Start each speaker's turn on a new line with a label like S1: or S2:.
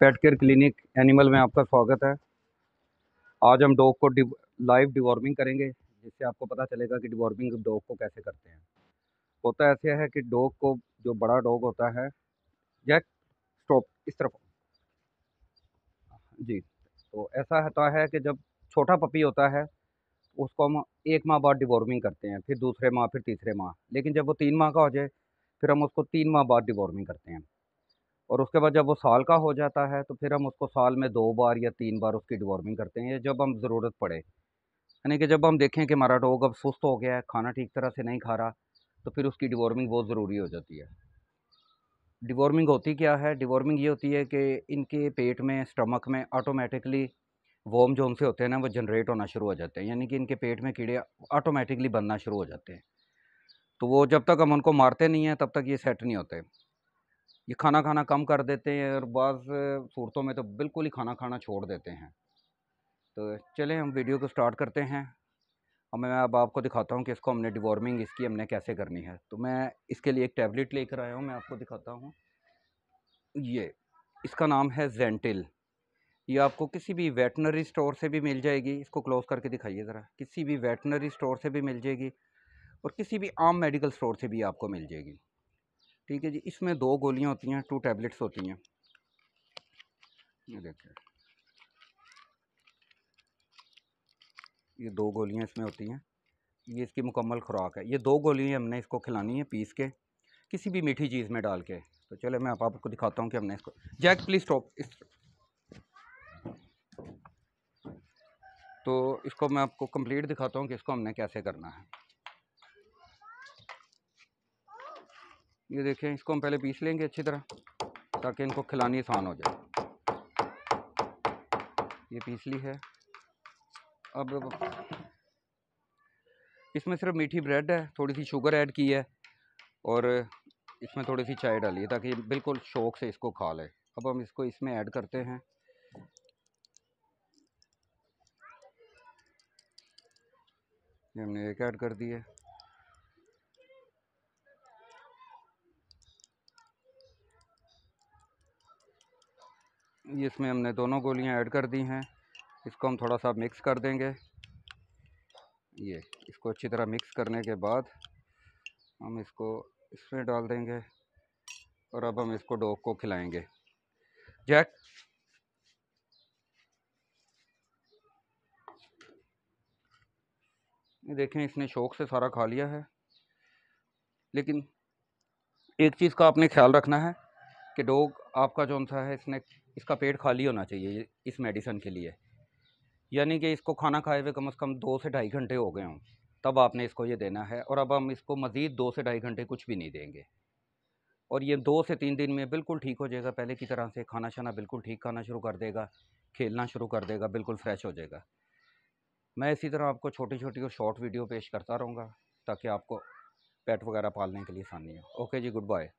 S1: pet care clinic animal में आपका स्वागत है आज हम डॉग को डि लाइव डिवॉर्मिंग करेंगे जिससे आपको पता चलेगा कि डिवॉर्मिंग डॉग को कैसे करते हैं होता ऐसे है कि डॉग को जो बड़ा डॉग होता है जैक स्टॉप इस तरफ जी तो ऐसा होता है कि जब छोटा पपी होता है उसको हम एक माह बाद डिवॉर्मिंग करते हैं फिर दूसरे माह फिर तीसरे माह लेकिन जब वो तीन माह का हो जाए फिर हम उसको तीन माह बाद डिवॉर्मिंग करते हैं और उसके बाद जब वो साल का हो जाता है तो फिर हम उसको साल में दो बार या तीन बार उसकी डिवॉर्मिंग करते हैं जब हम ज़रूरत पड़े यानी कि जब हम देखें कि हमारा डॉग अब सुस्त हो गया है खाना ठीक तरह से नहीं खा रहा तो फिर उसकी डिवॉर्मिंग बहुत ज़रूरी हो जाती है डिवॉर्मिंग होती क्या है डिवॉर्मिंग ये होती है कि इनके पेट में स्टमक में ऑटोमेटिकली वॉम जो उनसे होते हैं ना वो जनरेट होना शुरू हो जाते हैं यानी कि इनके पेट में कीड़े ऑटोमेटिकली बनना शुरू हो जाते हैं तो वो जब तक हम उनको मारते नहीं हैं तब तक ये सेट नहीं होते ये खाना खाना कम कर देते हैं और बाज़ सूरतों में तो बिल्कुल ही खाना खाना छोड़ देते हैं तो चलें हम वीडियो को स्टार्ट करते हैं और मैं अब आपको दिखाता हूँ कि इसको हमने डिवॉर्मिंग इसकी हमने कैसे करनी है तो मैं इसके लिए एक टैबलेट लेकर आया हूँ मैं आपको दिखाता हूँ ये इसका नाम है जेंटिल ये आपको किसी भी वेटनरी स्टोर से भी मिल जाएगी इसको क्लोज़ करके दिखाइए ज़रा किसी भी वेटनरी स्टोर से भी मिल जाएगी और किसी भी आम मेडिकल स्टोर से भी आपको मिल जाएगी ठीक है जी इसमें दो गोलियां होती हैं टू टैबलेट्स होती हैं ये देखिए ये दो गोलियां इसमें होती हैं ये इसकी मुकम्मल खुराक है ये दो गोलियां हमने इसको खिलानी है पीस के किसी भी मीठी चीज़ में डाल के तो चले मैं आप आपको दिखाता हूँ कि हमने इसको जैक प्लीज़ स्टॉप इस तो इसको मैं आपको कंप्लीट दिखाता हूँ कि इसको हमने कैसे करना है ये देखें इसको हम पहले पीस लेंगे अच्छी तरह ताकि इनको खिलानी आसान हो जाए ये पीस ली है अब इसमें सिर्फ मीठी ब्रेड है थोड़ी सी शुगर ऐड की है और इसमें थोड़ी सी चाय डाली है ताकि बिल्कुल शौक से इसको खा ले अब हम इसको इसमें ऐड करते हैं हमने एक ऐड कर दी है इसमें हमने दोनों गोलियां ऐड कर दी हैं इसको हम थोड़ा सा मिक्स कर देंगे ये इसको अच्छी तरह मिक्स करने के बाद हम इसको इसमें डाल देंगे और अब हम इसको डॉग को खिलाएंगे जैक देखें इसने शौक से सारा खा लिया है लेकिन एक चीज़ का आपने ख्याल रखना है कि डॉग आपका जो सा है इसने इसका पेट खाली होना चाहिए इस मेडिसन के लिए यानी कि इसको खाना खाए हुए कम से कम दो से ढाई घंटे हो गए हों तब आपने इसको ये देना है और अब हम इसको मज़ीद दो से ढाई घंटे कुछ भी नहीं देंगे और ये दो से तीन दिन में बिल्कुल ठीक हो जाएगा पहले की तरह से खाना शाना बिल्कुल ठीक खाना शुरू कर देगा खेलना शुरू कर देगा बिल्कुल फ्रेश हो जाएगा मैं इसी तरह आपको छोटी छोटी और शॉर्ट वीडियो पेश करता रहूँगा ताकि आपको पेट वगैरह पालने के लिए आसानी हो ओके जी गुड बाय